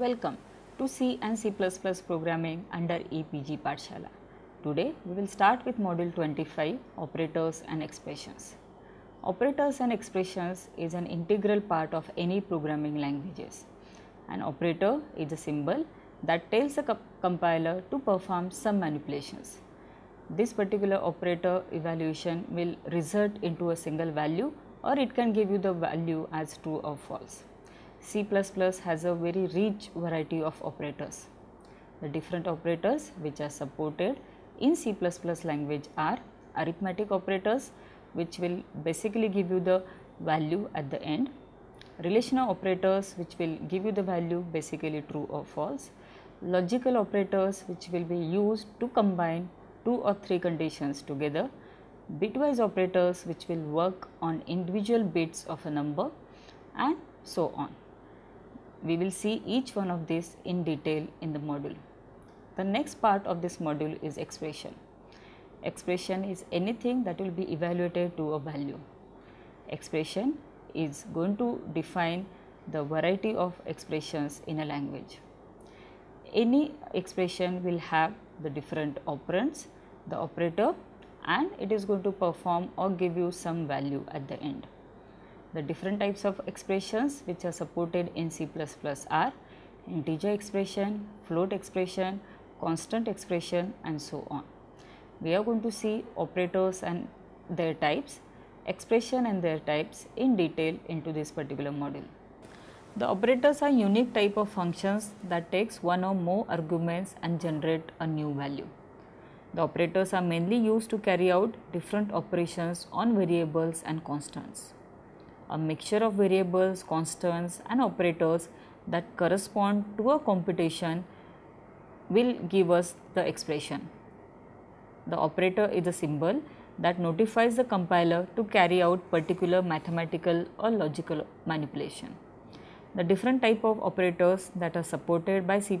Welcome to C and C++ programming under EPG Parshala. Today we will start with module 25 operators and expressions. Operators and expressions is an integral part of any programming languages. An operator is a symbol that tells a compiler to perform some manipulations. This particular operator evaluation will result into a single value or it can give you the value as true or false. C++ has a very rich variety of operators. The different operators which are supported in C++ language are arithmetic operators which will basically give you the value at the end, relational operators which will give you the value basically true or false, logical operators which will be used to combine two or three conditions together, bitwise operators which will work on individual bits of a number and so on. We will see each one of these in detail in the module. The next part of this module is expression. Expression is anything that will be evaluated to a value. Expression is going to define the variety of expressions in a language. Any expression will have the different operands, the operator and it is going to perform or give you some value at the end. The different types of expressions which are supported in C++ are integer expression, float expression, constant expression and so on. We are going to see operators and their types, expression and their types in detail into this particular module. The operators are unique type of functions that takes one or more arguments and generate a new value. The operators are mainly used to carry out different operations on variables and constants a mixture of variables, constants, and operators that correspond to a computation will give us the expression. The operator is a symbol that notifies the compiler to carry out particular mathematical or logical manipulation. The different type of operators that are supported by C++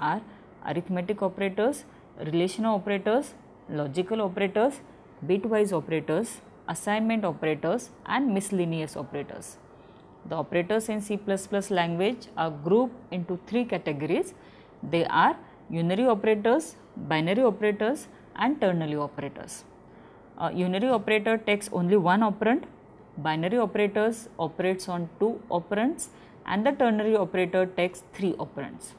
are arithmetic operators, relational operators, logical operators, bitwise operators, assignment operators and miscellaneous operators. The operators in C++ language are grouped into three categories. They are unary operators, binary operators and ternary operators. A unary operator takes only one operand, binary operators operates on two operands and the ternary operator takes three operands.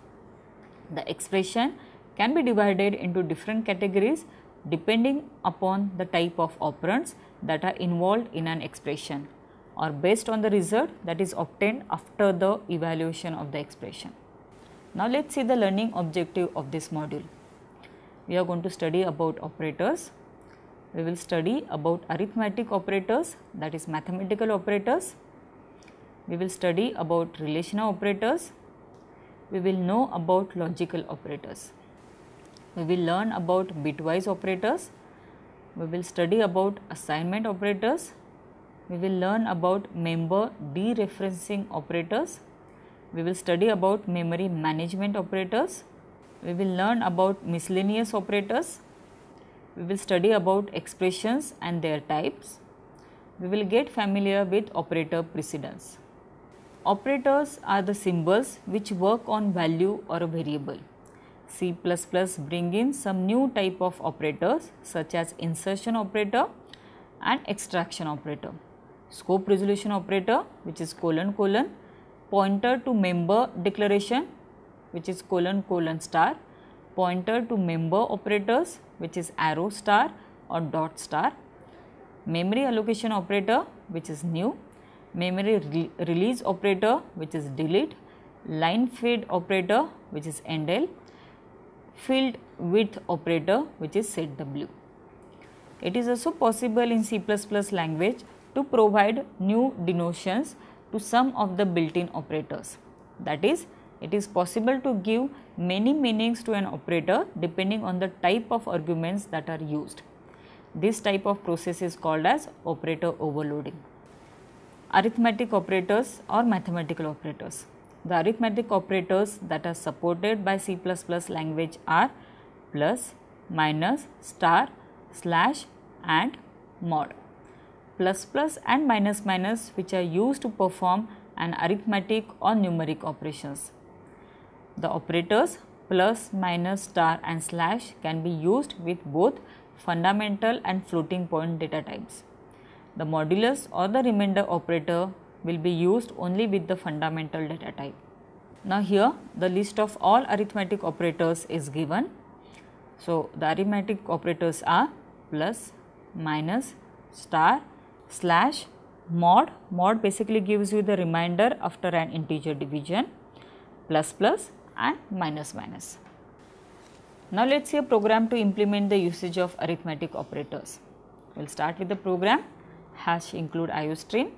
The expression can be divided into different categories depending upon the type of operands that are involved in an expression or based on the result that is obtained after the evaluation of the expression. Now let us see the learning objective of this module. We are going to study about operators. We will study about arithmetic operators that is mathematical operators. We will study about relational operators. We will know about logical operators. We will learn about bitwise operators we will study about assignment operators, we will learn about member dereferencing operators, we will study about memory management operators, we will learn about miscellaneous operators, we will study about expressions and their types, we will get familiar with operator precedence. Operators are the symbols which work on value or a variable. C++ bring in some new type of operators such as insertion operator and extraction operator, scope resolution operator which is colon colon, pointer to member declaration which is colon colon star, pointer to member operators which is arrow star or dot star, memory allocation operator which is new, memory re release operator which is delete, line feed operator which is endl filled with operator which is setw. It is also possible in C++ language to provide new denotions to some of the built-in operators. That is, it is possible to give many meanings to an operator depending on the type of arguments that are used. This type of process is called as operator overloading. Arithmetic operators or mathematical operators. The arithmetic operators that are supported by C++ language are plus, minus, star, slash and mod. Plus plus and minus minus which are used to perform an arithmetic or numeric operations. The operators plus, minus, star and slash can be used with both fundamental and floating point data types. The modulus or the remainder operator will be used only with the fundamental data type. Now here the list of all arithmetic operators is given. So the arithmetic operators are plus, minus, star, slash, mod. Mod basically gives you the remainder after an integer division, plus plus and minus minus. Now let us see a program to implement the usage of arithmetic operators. We will start with the program hash include iostream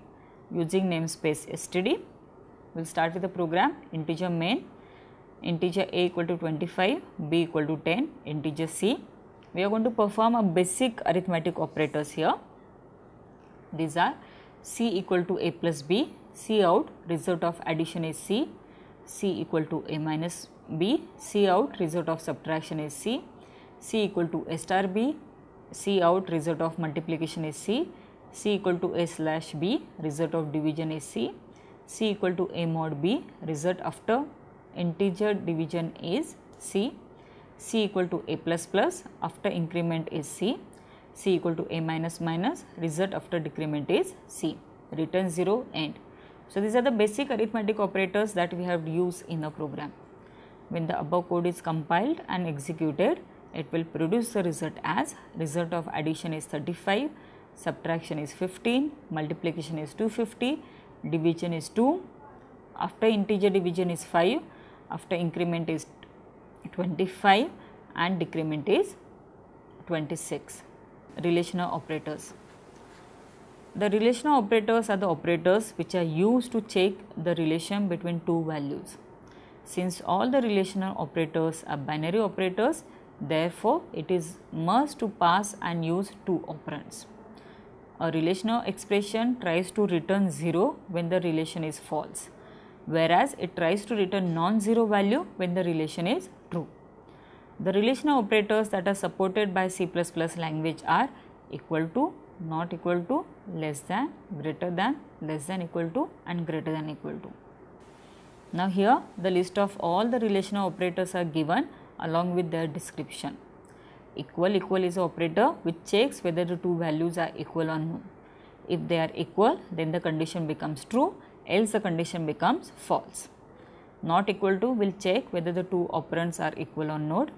using namespace std. We will start with the program integer main, integer a equal to 25, b equal to 10, integer c. We are going to perform a basic arithmetic operators here. These are c equal to a plus b, c out result of addition is c, c equal to a minus b, c out result of subtraction is c, c equal to a star b, c out result of multiplication is c, C equal to A slash B, result of division is C. C equal to A mod B, result after integer division is C. C equal to A plus plus, after increment is C. C equal to A minus minus, result after decrement is C. Return 0 end. So, these are the basic arithmetic operators that we have used in the program. When the above code is compiled and executed, it will produce the result as result of addition is 35 subtraction is 15, multiplication is 250, division is 2, after integer division is 5, after increment is 25 and decrement is 26. Relational operators. The relational operators are the operators which are used to check the relation between two values. Since all the relational operators are binary operators, therefore, it is must to pass and use two operands. A relational expression tries to return 0 when the relation is false, whereas it tries to return non-zero value when the relation is true. The relational operators that are supported by C++ language are equal to, not equal to, less than, greater than, less than equal to and greater than equal to. Now here the list of all the relational operators are given along with their description equal equal is a operator which checks whether the two values are equal or no if they are equal then the condition becomes true else the condition becomes false not equal to will check whether the two operands are equal or not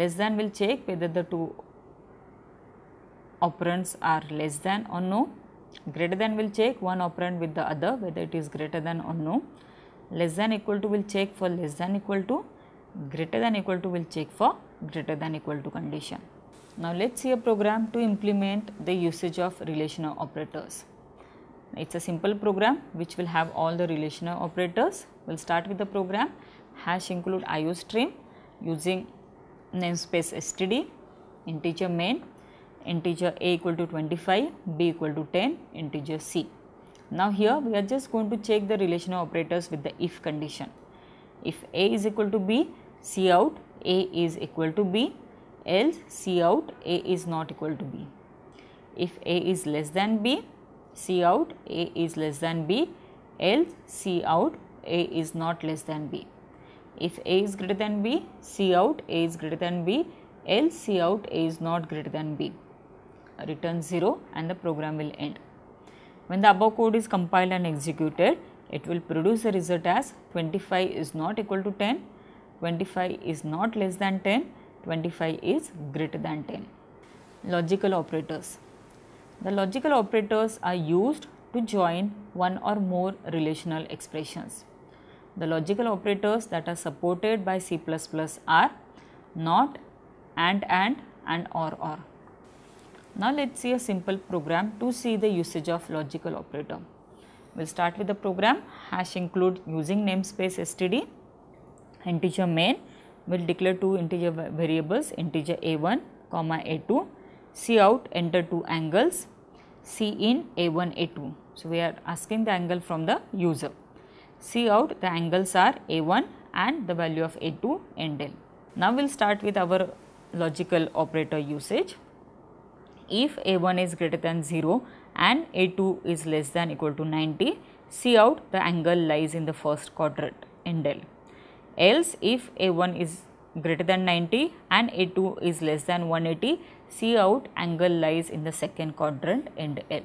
less than will check whether the two operands are less than or no greater than will check one operand with the other whether it is greater than or no less than equal to will check for less than equal to greater than equal to will check for greater than equal to condition. Now let's see a program to implement the usage of relational operators. It's a simple program which will have all the relational operators. We'll start with the program hash include iostream. using namespace std, integer main, integer a equal to 25, b equal to 10, integer c. Now here we are just going to check the relational operators with the if condition. If a is equal to b, c out a is equal to B else C out A is not equal to B. If A is less than B, C out A is less than B else C out A is not less than B. If A is greater than B, C out A is greater than B else C out A is not greater than B. Return 0 and the program will end. When the above code is compiled and executed, it will produce the result as 25 is not equal to 10 25 is not less than 10, 25 is greater than 10. Logical operators. The logical operators are used to join one or more relational expressions. The logical operators that are supported by C++ are not, and, and, and, or, or. Now let's see a simple program to see the usage of logical operator. We'll start with the program hash include using namespace std integer main will declare two integer variables integer a1 comma a2 C out enter two angles C in a1 a2 so we are asking the angle from the user C out the angles are a1 and the value of a2 end l now we'll start with our logical operator usage if a1 is greater than 0 and a2 is less than equal to 90 C out the angle lies in the first quadrant end del Else, if A1 is greater than 90 and A2 is less than 180, see out angle lies in the second quadrant and L.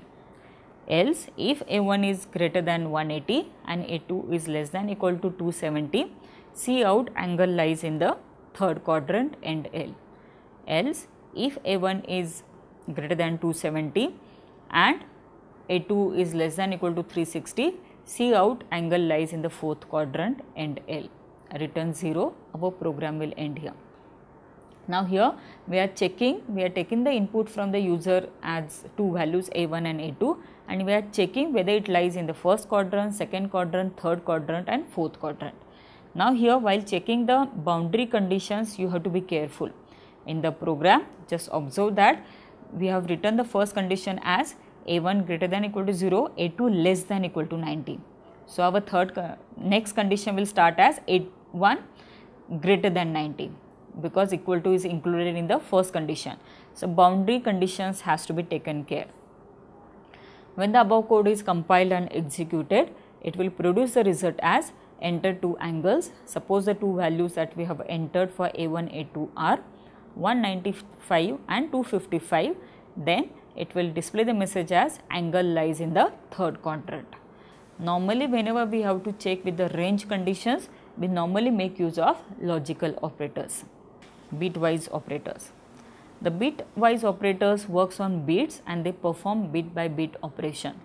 Else, if A1 is greater than 180 and A2 is less than equal to 270, see out angle lies in the third quadrant and L. Else, if A1 is greater than 270 and A2 is less than equal to 360, see out angle lies in the fourth quadrant and L return 0 our program will end here. Now here we are checking, we are taking the input from the user as two values A1 and A2 and we are checking whether it lies in the first quadrant, second quadrant, third quadrant and fourth quadrant. Now here while checking the boundary conditions you have to be careful. In the program just observe that we have written the first condition as A1 greater than equal to 0, A2 less than equal to 90. So our third next condition will start as A 1 greater than 90 because equal to is included in the first condition. So, boundary conditions has to be taken care. When the above code is compiled and executed, it will produce the result as enter two angles. Suppose the two values that we have entered for A1, A2 are 195 and 255, then it will display the message as angle lies in the third quadrant. Normally, whenever we have to check with the range conditions, we normally make use of logical operators, bitwise operators. The bitwise operators works on bits and they perform bit by bit operation.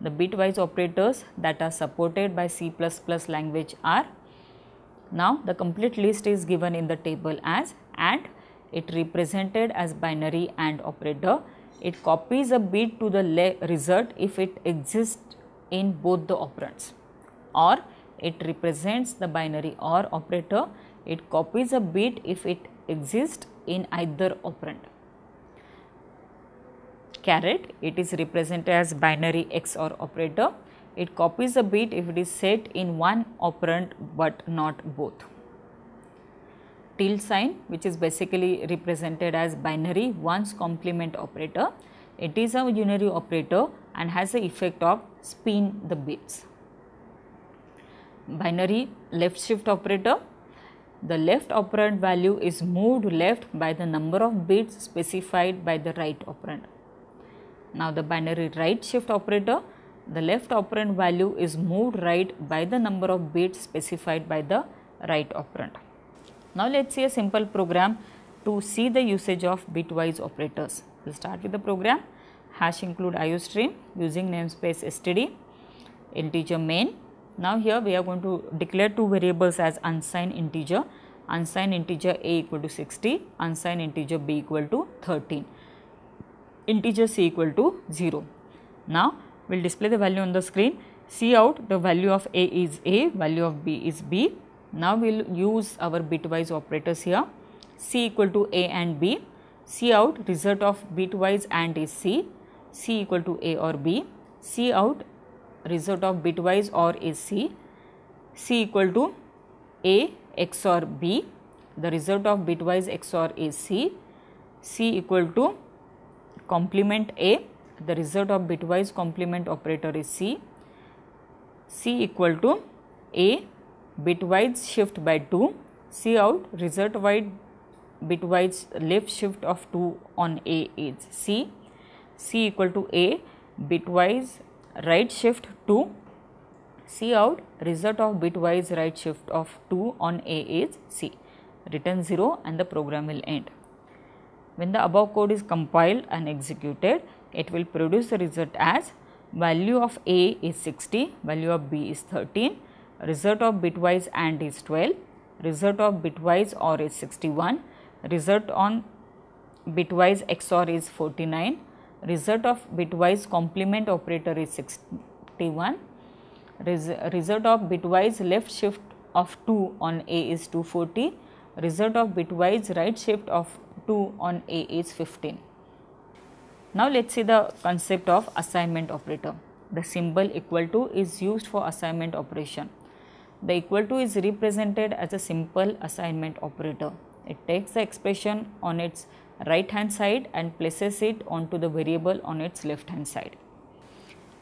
The bitwise operators that are supported by C++ language are now the complete list is given in the table as AND. It represented as binary AND operator. It copies a bit to the result if it exists in both the operands or it represents the binary OR operator, it copies a bit if it exists in either operand. Caret, it is represented as binary XOR operator, it copies a bit if it is set in one operand but not both. Tilde sign which is basically represented as binary ones complement operator, it is a unary operator and has the effect of spin the bits binary left shift operator the left operand value is moved left by the number of bits specified by the right operand. Now the binary right shift operator, the left operand value is moved right by the number of bits specified by the right operand. Now let us see a simple program to see the usage of bitwise operators. We will start with the program hash include iostream using namespace std integer main now here we are going to declare two variables as unsigned integer, unsigned integer a equal to 60, unsigned integer b equal to 13, integer c equal to 0. Now we will display the value on the screen, see out the value of a is a, value of b is b. Now we will use our bitwise operators here, c equal to a and b, see out result of bitwise and is c, c equal to a or b, see out result of bitwise or is C. C equal to A XOR B. The result of bitwise XOR is C. C equal to complement A. The result of bitwise complement operator is C. C equal to A bitwise shift by 2. C out result wide bitwise left shift of 2 on A is C. C equal to A bitwise right shift 2 see out result of bitwise right shift of 2 on A is C return 0 and the program will end. When the above code is compiled and executed it will produce the result as value of A is 60, value of B is 13, result of bitwise AND is 12, result of bitwise OR is 61, result on bitwise XOR is 49, Result of bitwise complement operator is 61. Res result of bitwise left shift of 2 on A is 240. Result of bitwise right shift of 2 on A is 15. Now let us see the concept of assignment operator. The symbol equal to is used for assignment operation. The equal to is represented as a simple assignment operator. It takes the expression on its right hand side and places it onto the variable on its left hand side.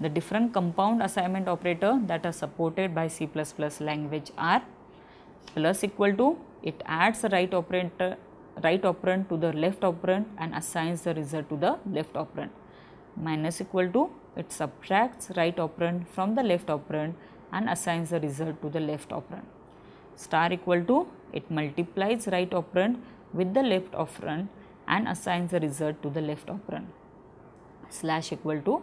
The different compound assignment operator that are supported by C++ language are plus equal to it adds the right operator right operand to the left operand and assigns the result to the left operand minus equal to it subtracts right operand from the left operand and assigns the result to the left operand star equal to it multiplies right operand with the left operand and assigns the result to the left operand slash equal to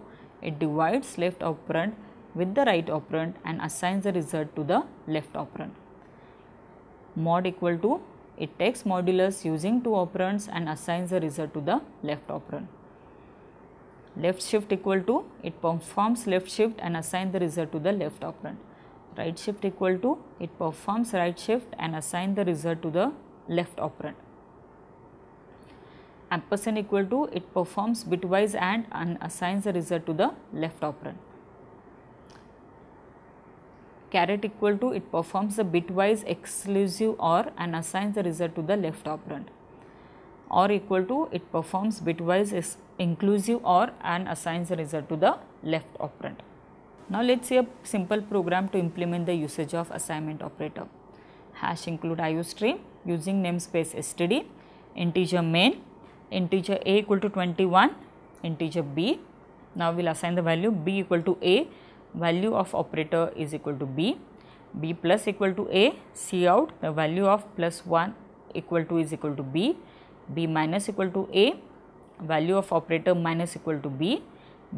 it divides left operand with the right operand and assigns the result to the left operand mod equal to it takes modulus using two operands and assigns the result to the left operand left shift equal to it performs left shift and assigns the result to the left operand right shift equal to it performs right shift and assigns the result to the left operand ampersand equal to it performs bitwise and, and assigns the result to the left operand. Caret equal to it performs the bitwise exclusive OR and assigns the result to the left operand. OR equal to it performs bitwise inclusive OR and assigns the result to the left operand. Now let's see a simple program to implement the usage of assignment operator. Hash include IO stream using namespace std, integer main integer a equal to 21 integer b. Now, we will assign the value b equal to a value of operator is equal to b b plus equal to a c out the value of plus 1 equal to is equal to b b minus equal to a value of operator minus equal to b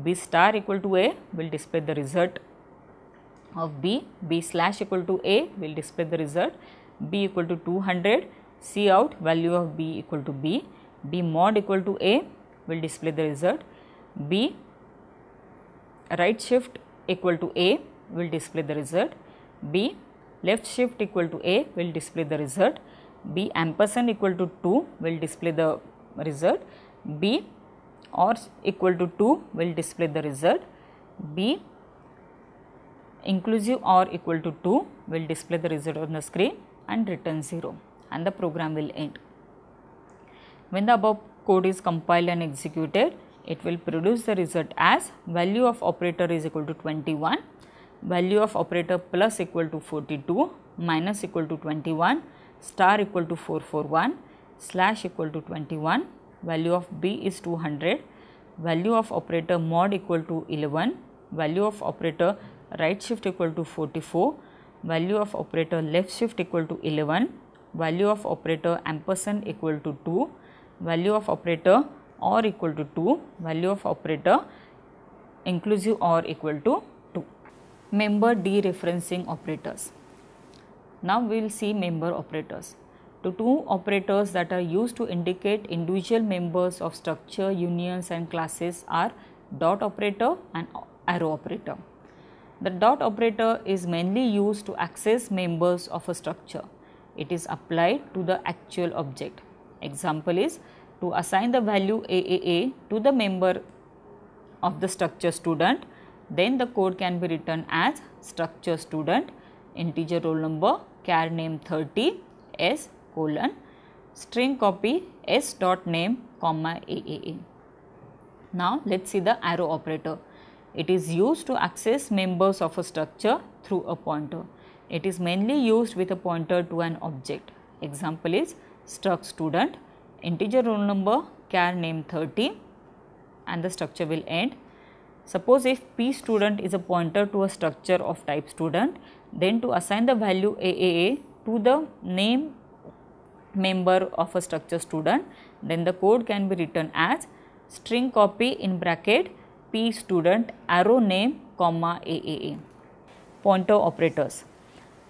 b star equal to a will display the result of b b slash equal to a will display the result b equal to 200 c out value of b equal to b B mod equal to A will display the result. B right shift equal to A will display the result. B left shift equal to A will display the result. B ampersand equal to 2 will display the result. B or equal to 2 will display the result. B inclusive or equal to 2 will display the result on the screen and return 0 and the program will end. When the above code is compiled and executed, it will produce the result as value of operator is equal to 21, value of operator plus equal to 42, minus equal to 21, star equal to 441, slash equal to 21, value of b is 200, value of operator mod equal to 11, value of operator right shift equal to 44, value of operator left shift equal to 11, value of operator ampersand equal to 2, value of operator or equal to 2, value of operator inclusive or equal to 2. Member dereferencing operators. Now we will see member operators. The two operators that are used to indicate individual members of structure, unions and classes are dot operator and arrow operator. The dot operator is mainly used to access members of a structure. It is applied to the actual object. Example is to assign the value AAA to the member of the structure student, then the code can be written as structure student integer roll number char name 30 s colon string copy s dot name comma AAA. Now let's see the arrow operator. It is used to access members of a structure through a pointer. It is mainly used with a pointer to an object. Example is struct student integer roll number char name 30 and the structure will end. Suppose if p student is a pointer to a structure of type student then to assign the value AAA to the name member of a structure student then the code can be written as string copy in bracket p student arrow name comma AAA. Pointer operators.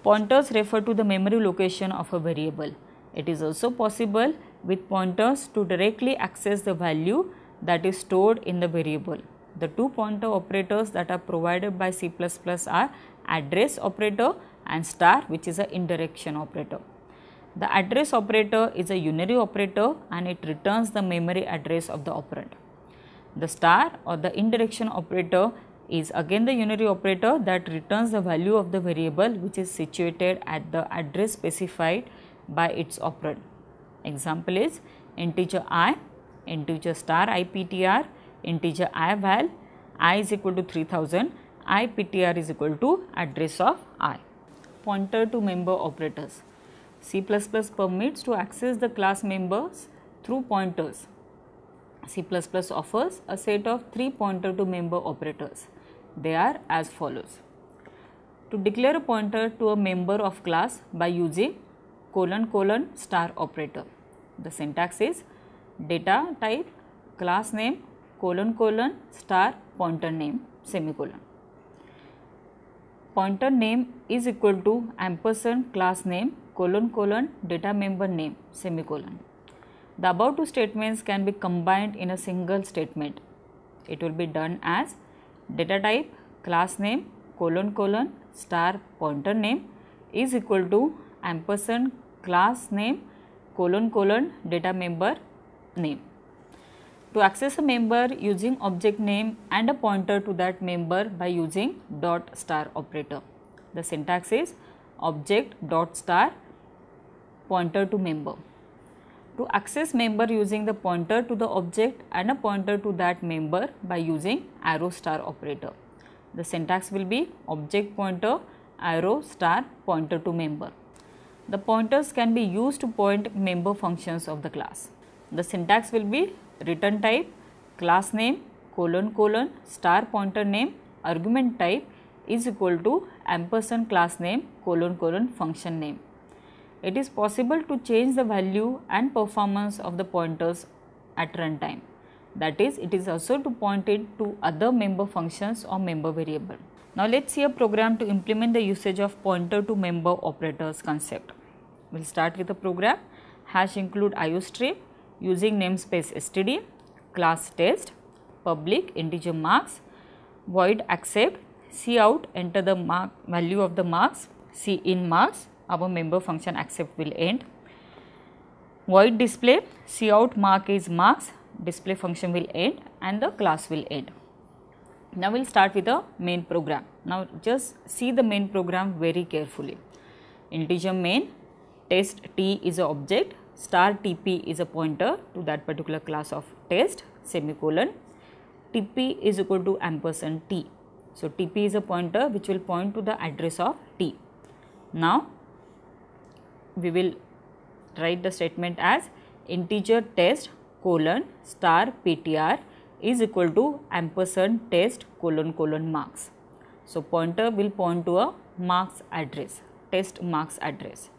Pointers refer to the memory location of a variable. It is also possible with pointers to directly access the value that is stored in the variable. The two pointer operators that are provided by C++ are address operator and star which is a indirection operator. The address operator is a unary operator and it returns the memory address of the operand. The star or the indirection operator is again the unary operator that returns the value of the variable which is situated at the address specified by its operand. Example is integer i, integer star iptr, integer i val, i is equal to 3000, iptr is equal to address of i. Pointer to member operators. C++ permits to access the class members through pointers. C++ offers a set of three pointer to member operators. They are as follows. To declare a pointer to a member of class by using colon colon star operator. The syntax is data type class name colon colon star pointer name semicolon. Pointer name is equal to ampersand class name colon colon data member name semicolon. The above two statements can be combined in a single statement. It will be done as data type class name colon colon star pointer name is equal to ampersand class name colon colon data member name. To access a member using object name and a pointer to that member by using dot star operator. The syntax is object dot star pointer to member. To access member using the pointer to the object and a pointer to that member by using arrow star operator. The syntax will be object pointer arrow star pointer to member. The pointers can be used to point member functions of the class. The syntax will be return type, class name, colon colon, star pointer name, argument type is equal to ampersand class name, colon colon function name. It is possible to change the value and performance of the pointers at runtime. That is, it is also to point it to other member functions or member variable. Now let's see a program to implement the usage of pointer to member operators concept. We will start with the program. Hash include IOStream using namespace std, class test, public integer marks, void accept, cout enter the mark value of the marks, in marks, our member function accept will end. Void display, cout mark is marks, display function will end and the class will end. Now, we will start with the main program. Now, just see the main program very carefully. Integer main test t is an object, star tp is a pointer to that particular class of test semicolon, tp is equal to ampersand t. So, tp is a pointer which will point to the address of t. Now, we will write the statement as integer test colon star ptr is equal to ampersand test colon colon marks. So, pointer will point to a marks address, test marks address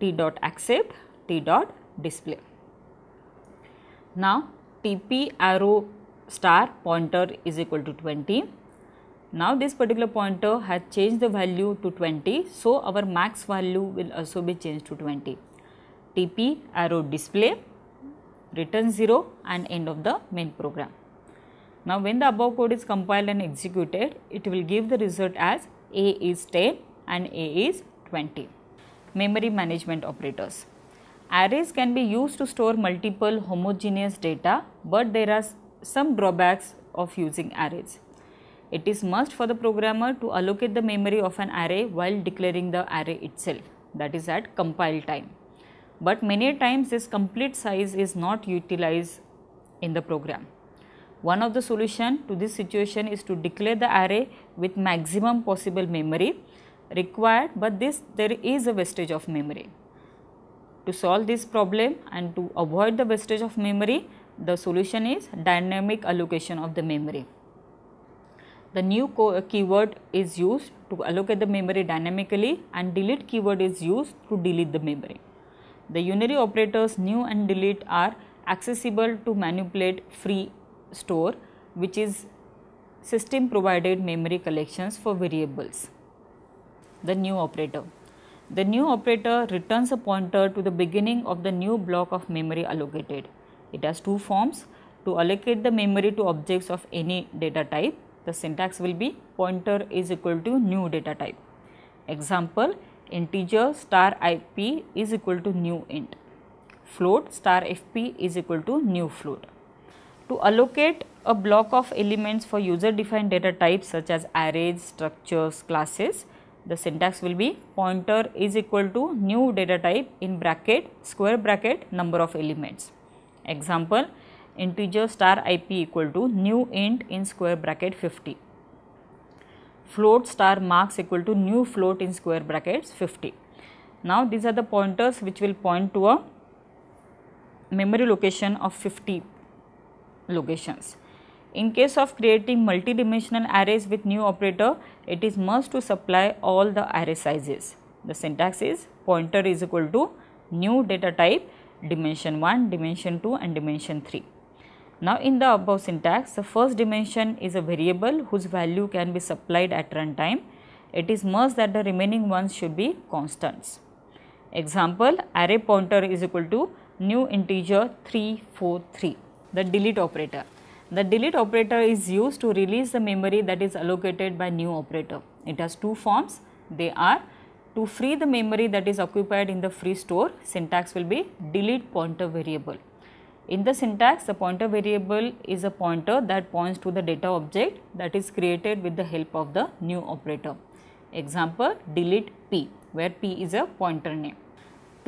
t dot accept, t dot display. Now, tp arrow star pointer is equal to 20. Now, this particular pointer has changed the value to 20. So, our max value will also be changed to 20. tp arrow display return 0 and end of the main program. Now, when the above code is compiled and executed, it will give the result as A is 10 and A is 20 memory management operators. Arrays can be used to store multiple homogeneous data, but there are some drawbacks of using arrays. It is must for the programmer to allocate the memory of an array while declaring the array itself, that is at compile time. But many times this complete size is not utilized in the program. One of the solution to this situation is to declare the array with maximum possible memory required but this there is a wastage of memory. To solve this problem and to avoid the wastage of memory, the solution is dynamic allocation of the memory. The new uh, keyword is used to allocate the memory dynamically and delete keyword is used to delete the memory. The unary operators new and delete are accessible to manipulate free store which is system provided memory collections for variables the new operator. The new operator returns a pointer to the beginning of the new block of memory allocated. It has two forms to allocate the memory to objects of any data type. The syntax will be pointer is equal to new data type. Example integer star ip is equal to new int. Float star fp is equal to new float. To allocate a block of elements for user defined data types such as arrays, structures, classes, the syntax will be pointer is equal to new data type in bracket square bracket number of elements. Example integer star ip equal to new int in square bracket 50. Float star marks equal to new float in square brackets 50. Now these are the pointers which will point to a memory location of 50 locations. In case of creating multidimensional arrays with new operator, it is must to supply all the array sizes. The syntax is pointer is equal to new data type dimension 1, dimension 2 and dimension 3. Now in the above syntax, the first dimension is a variable whose value can be supplied at runtime. It is must that the remaining ones should be constants. Example, array pointer is equal to new integer 343, the delete operator. The delete operator is used to release the memory that is allocated by new operator. It has two forms. They are to free the memory that is occupied in the free store, syntax will be delete pointer variable. In the syntax, the pointer variable is a pointer that points to the data object that is created with the help of the new operator. Example, delete p, where p is a pointer name.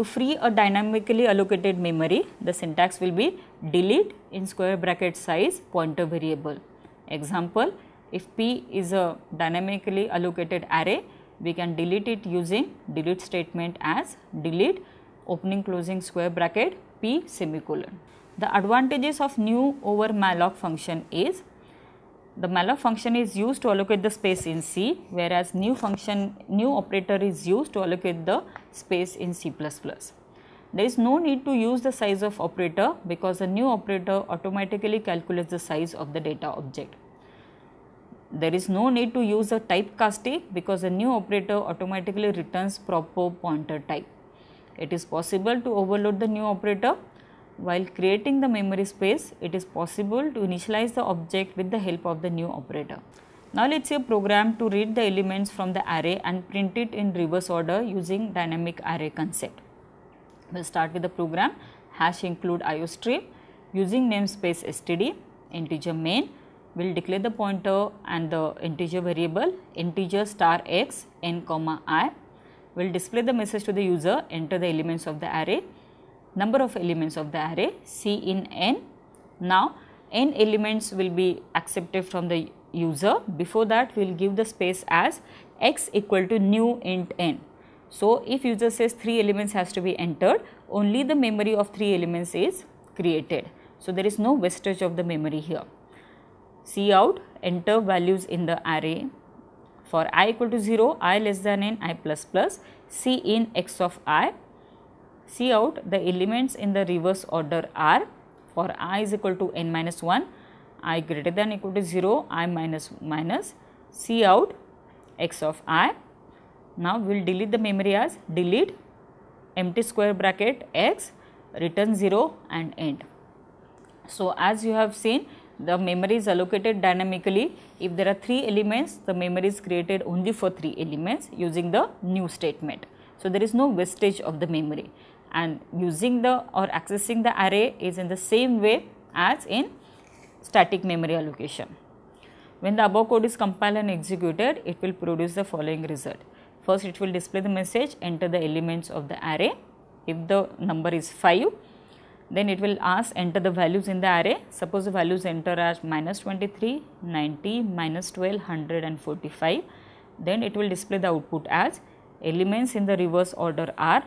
To free a dynamically allocated memory, the syntax will be delete in square bracket size pointer variable. Example, if P is a dynamically allocated array, we can delete it using delete statement as delete opening closing square bracket P semicolon. The advantages of new over malloc function is the malloc function is used to allocate the space in C whereas new function new operator is used to allocate the space in C++. There is no need to use the size of operator because the new operator automatically calculates the size of the data object. There is no need to use the type casting because the new operator automatically returns proper pointer type. It is possible to overload the new operator while creating the memory space, it is possible to initialize the object with the help of the new operator. Now let's see a program to read the elements from the array and print it in reverse order using dynamic array concept. We'll start with the program hash include iostream using namespace std integer main will declare the pointer and the integer variable integer star x n comma i will display the message to the user enter the elements of the array number of elements of the array C in n. Now, n elements will be accepted from the user. Before that, we will give the space as x equal to new int n. So, if user says 3 elements has to be entered, only the memory of 3 elements is created. So, there is no wastage of the memory here. See out, enter values in the array for i equal to 0, i less than n, i plus plus, c in x of i see out the elements in the reverse order are for i is equal to n minus 1, i greater than equal to 0, i minus minus, see out x of i. Now, we will delete the memory as delete empty square bracket x return 0 and end. So, as you have seen the memory is allocated dynamically. If there are 3 elements, the memory is created only for 3 elements using the new statement. So, there is no wastage of the memory and using the or accessing the array is in the same way as in static memory allocation. When the above code is compiled and executed, it will produce the following result. First, it will display the message, enter the elements of the array. If the number is 5, then it will ask enter the values in the array. Suppose the values enter are minus 23, 90, minus 12, 145. Then it will display the output as elements in the reverse order are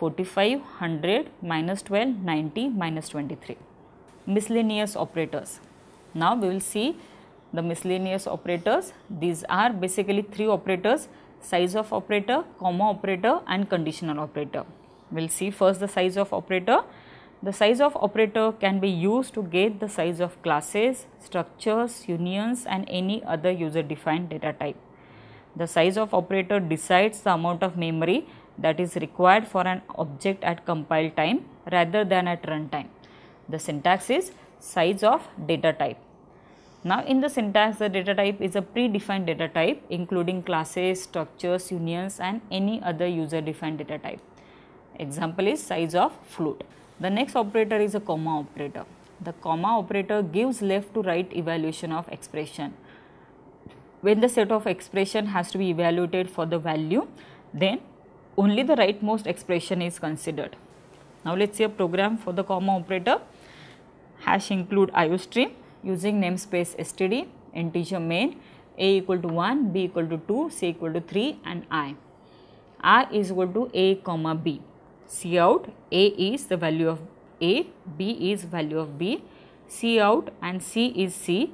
45, 100, minus 12, 90, minus 23. Miscellaneous operators. Now we will see the miscellaneous operators. These are basically three operators size of operator, comma operator and conditional operator. We will see first the size of operator. The size of operator can be used to get the size of classes, structures, unions and any other user defined data type. The size of operator decides the amount of memory that is required for an object at compile time rather than at runtime. The syntax is size of data type. Now in the syntax the data type is a predefined data type including classes, structures, unions and any other user defined data type. Example is size of float. The next operator is a comma operator. The comma operator gives left to right evaluation of expression. When the set of expression has to be evaluated for the value then only the rightmost expression is considered. Now let us see a program for the comma operator hash include iostream using namespace std integer main a equal to 1, b equal to 2, c equal to 3 and i. i is equal to a comma b. C out a is the value of a, b is value of b, c out and c is c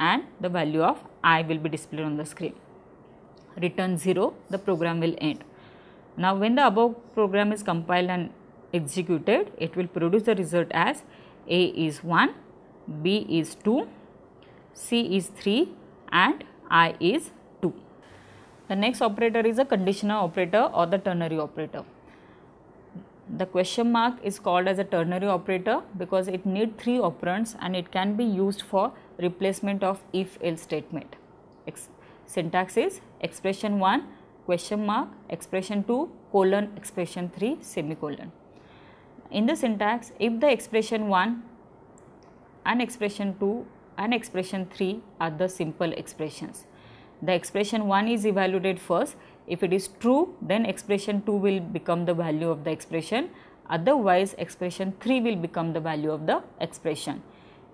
and the value of i will be displayed on the screen. Return 0, the program will end. Now, when the above program is compiled and executed, it will produce the result as A is 1, B is 2, C is 3 and I is 2. The next operator is a conditional operator or the ternary operator. The question mark is called as a ternary operator because it need three operands and it can be used for replacement of if else statement. Ex syntax is expression 1 question mark, expression 2, colon, expression 3, semicolon. In the syntax, if the expression 1 and expression 2 and expression 3 are the simple expressions. The expression 1 is evaluated first. If it is true, then expression 2 will become the value of the expression. Otherwise, expression 3 will become the value of the expression.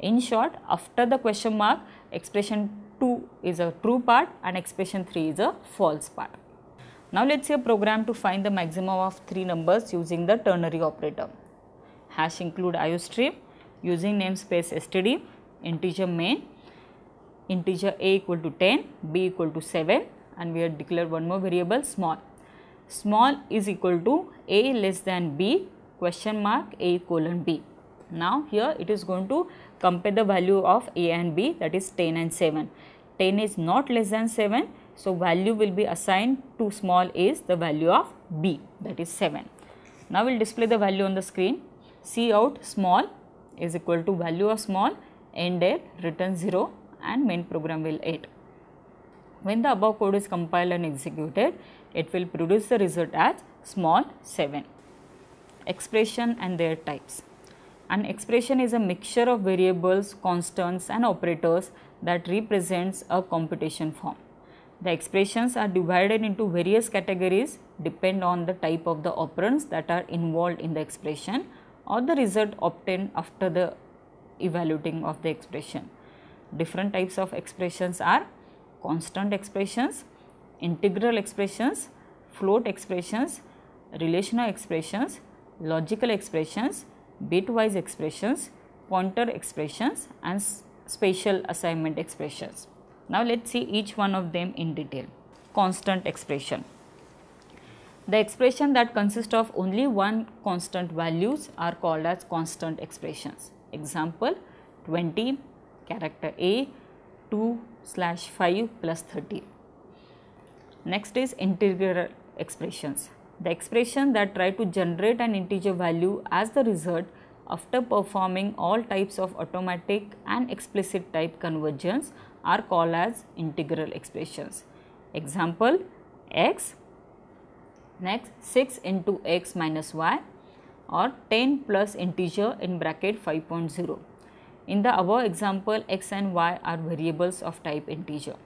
In short, after the question mark, expression 2 is a true part and expression 3 is a false part. Now let's see a program to find the maximum of three numbers using the ternary operator. Hash include IOStream using namespace std, integer main, integer a equal to 10, b equal to 7 and we have declared one more variable small. Small is equal to a less than b question mark a colon b. Now here it is going to compare the value of a and b that is 10 and 7. 10 is not less than 7 so, value will be assigned to small is the value of b that is 7. Now, we will display the value on the screen. See out small is equal to value of small end air return 0 and main program will 8. When the above code is compiled and executed, it will produce the result as small 7. Expression and their types. An expression is a mixture of variables, constants and operators that represents a computation form. The expressions are divided into various categories depend on the type of the operands that are involved in the expression or the result obtained after the evaluating of the expression. Different types of expressions are constant expressions, integral expressions, float expressions, relational expressions, logical expressions, bitwise expressions, pointer expressions and spatial assignment expressions. Now let's see each one of them in detail. Constant expression. The expression that consist of only one constant values are called as constant expressions. Example 20 character A 2 slash 5 plus 30. Next is integral expressions. The expression that try to generate an integer value as the result after performing all types of automatic and explicit type conversions are called as integral expressions. Example x next 6 into x minus y or 10 plus integer in bracket 5.0. In the above example x and y are variables of type integer.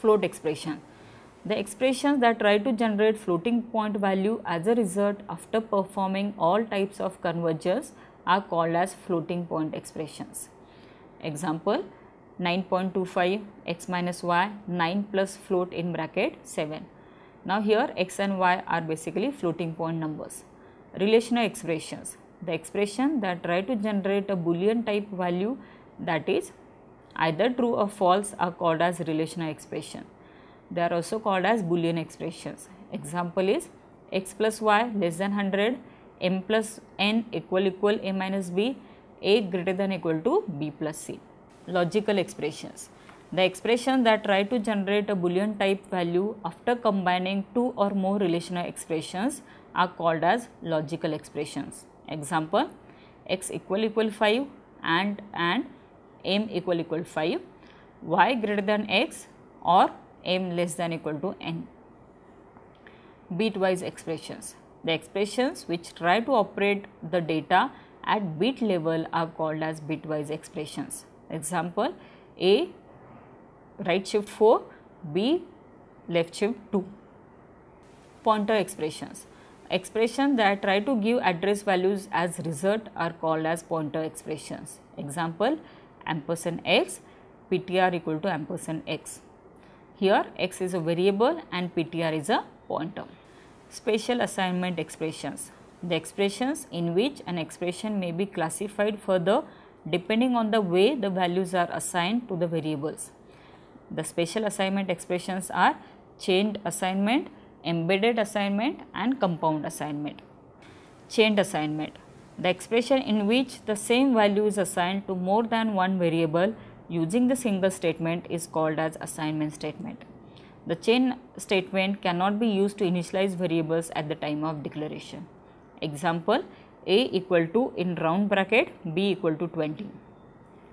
Float expression. The expressions that try to generate floating point value as a result after performing all types of convergence are called as floating point expressions. Example 9.25 x minus y 9 plus float in bracket 7. Now here x and y are basically floating point numbers. Relational expressions. The expression that try to generate a boolean type value that is either true or false are called as relational expression. They are also called as boolean expressions. Example is x plus y less than 100, m plus n equal equal a minus b, a greater than equal to b plus c logical expressions. The expressions that try to generate a boolean type value after combining two or more relational expressions are called as logical expressions. Example, x equal equal 5 and and m equal equal 5, y greater than x or m less than equal to n. Bitwise expressions. The expressions which try to operate the data at bit level are called as bitwise expressions. Example A right shift 4, B left shift 2. Pointer expressions. Expression that try to give address values as result are called as pointer expressions. Example ampersand x, ptr equal to ampersand x. Here x is a variable and ptr is a pointer. Spatial assignment expressions. The expressions in which an expression may be classified further. the depending on the way the values are assigned to the variables. The special assignment expressions are chained assignment, embedded assignment and compound assignment. Chained assignment. The expression in which the same value is assigned to more than one variable using the single statement is called as assignment statement. The chain statement cannot be used to initialize variables at the time of declaration. Example, a equal to in round bracket b equal to 20.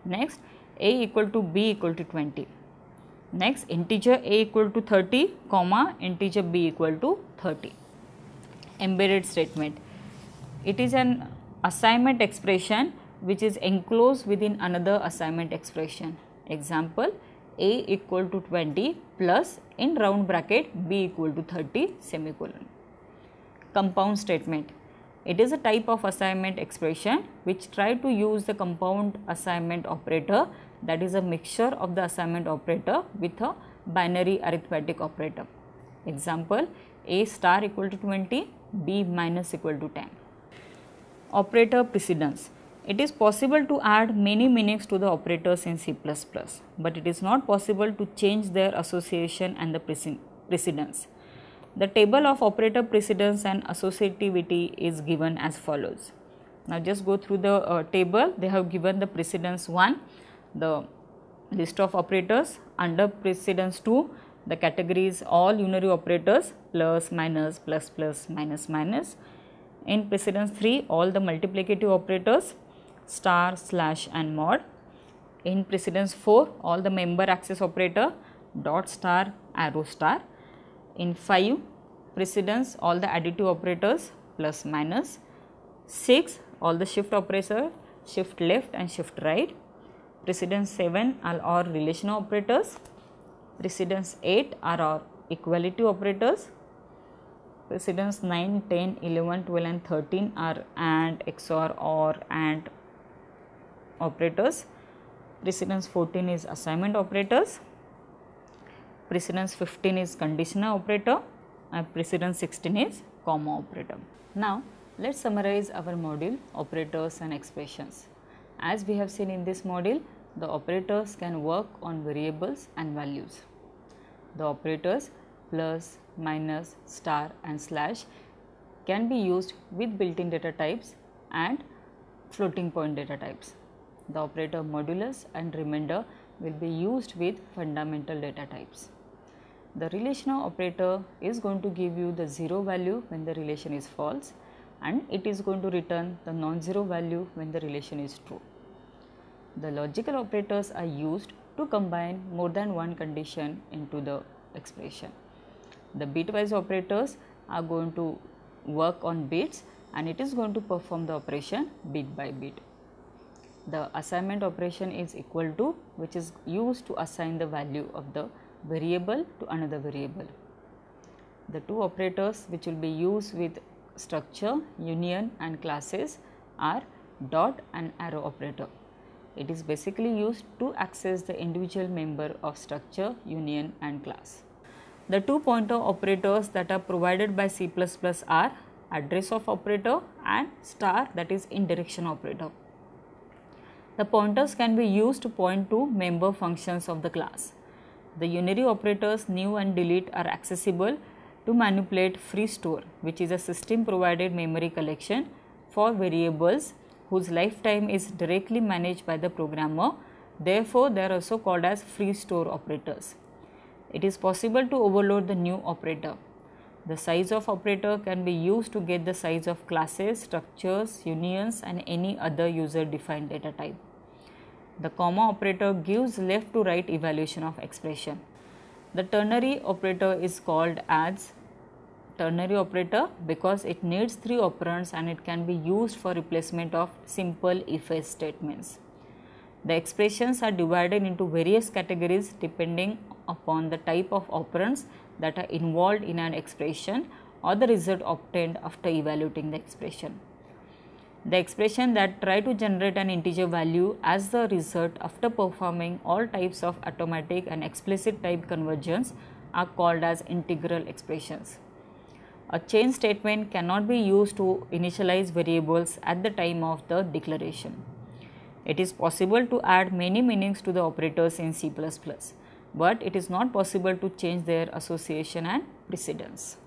Next a equal to b equal to 20. Next integer a equal to 30 comma integer b equal to 30. Embedded statement. It is an assignment expression which is enclosed within another assignment expression. Example a equal to 20 plus in round bracket b equal to 30 semicolon. Compound statement it is a type of assignment expression which try to use the compound assignment operator that is a mixture of the assignment operator with a binary arithmetic operator. Example A star equal to 20, B minus equal to 10. Operator precedence. It is possible to add many meanings to the operators in C++, but it is not possible to change their association and the precedence. The table of operator precedence and associativity is given as follows. Now, just go through the uh, table, they have given the precedence 1, the list of operators under precedence 2, the categories all unary operators plus, minus, plus, plus, minus, minus. In precedence 3, all the multiplicative operators star, slash and mod. In precedence 4, all the member access operator dot star, arrow star in 5 precedence all the additive operators plus minus 6 all the shift operator shift left and shift right precedence 7 are our relation operators precedence 8 are our equality operators precedence 9 10 11 12 and 13 are and xor or and operators precedence 14 is assignment operators precedence 15 is conditional operator and precedence 16 is comma operator. Now, let us summarize our module operators and expressions. As we have seen in this module, the operators can work on variables and values. The operators plus, minus, star and slash can be used with built-in data types and floating point data types. The operator modulus and remainder will be used with fundamental data types. The relational operator is going to give you the 0 value when the relation is false and it is going to return the non-zero value when the relation is true. The logical operators are used to combine more than one condition into the expression. The bitwise operators are going to work on bits and it is going to perform the operation bit by bit the assignment operation is equal to which is used to assign the value of the variable to another variable. The two operators which will be used with structure, union and classes are dot and arrow operator. It is basically used to access the individual member of structure, union and class. The two pointer operators that are provided by C++ are address of operator and star that is indirection operator. The pointers can be used to point to member functions of the class. The unary operators new and delete are accessible to manipulate free store which is a system provided memory collection for variables whose lifetime is directly managed by the programmer. Therefore, they are also called as free store operators. It is possible to overload the new operator. The size of operator can be used to get the size of classes, structures, unions and any other user defined data type. The comma operator gives left to right evaluation of expression. The ternary operator is called as ternary operator because it needs three operands and it can be used for replacement of simple if else statements. The expressions are divided into various categories depending upon the type of operands that are involved in an expression or the result obtained after evaluating the expression. The expression that try to generate an integer value as the result after performing all types of automatic and explicit type conversions are called as integral expressions. A chain statement cannot be used to initialize variables at the time of the declaration. It is possible to add many meanings to the operators in C++, but it is not possible to change their association and precedence.